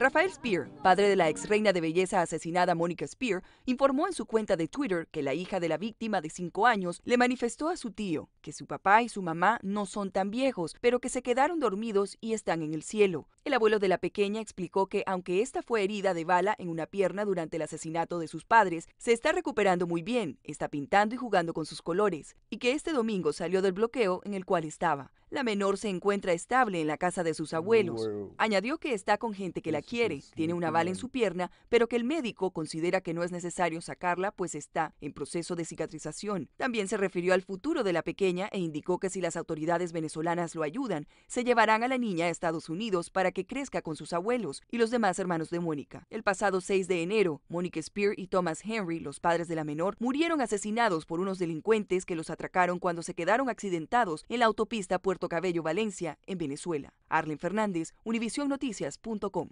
Rafael Spear, padre de la ex reina de belleza asesinada Mónica Spear, informó en su cuenta de Twitter que la hija de la víctima de 5 años le manifestó a su tío que su papá y su mamá no son tan viejos, pero que se quedaron dormidos y están en el cielo. El abuelo de la pequeña explicó que aunque esta fue herida de bala en una pierna durante el asesinato de sus padres, se está recuperando muy bien, está pintando y jugando con sus colores, y que este domingo salió del bloqueo en el cual estaba. La menor se encuentra estable en la casa de sus abuelos. Añadió que está con gente que la quiere, tiene una bala en su pierna, pero que el médico considera que no es necesario sacarla pues está en proceso de cicatrización. También se refirió al futuro de la pequeña e indicó que si las autoridades venezolanas lo ayudan, se llevarán a la niña a Estados Unidos para que crezca con sus abuelos y los demás hermanos de Mónica. El pasado 6 de enero, Mónica Spear y Thomas Henry, los padres de la menor, murieron asesinados por unos delincuentes que los atracaron cuando se quedaron accidentados en la autopista Puerto Cabello Valencia, en Venezuela. Arlen Fernández, univisionnoticias.com.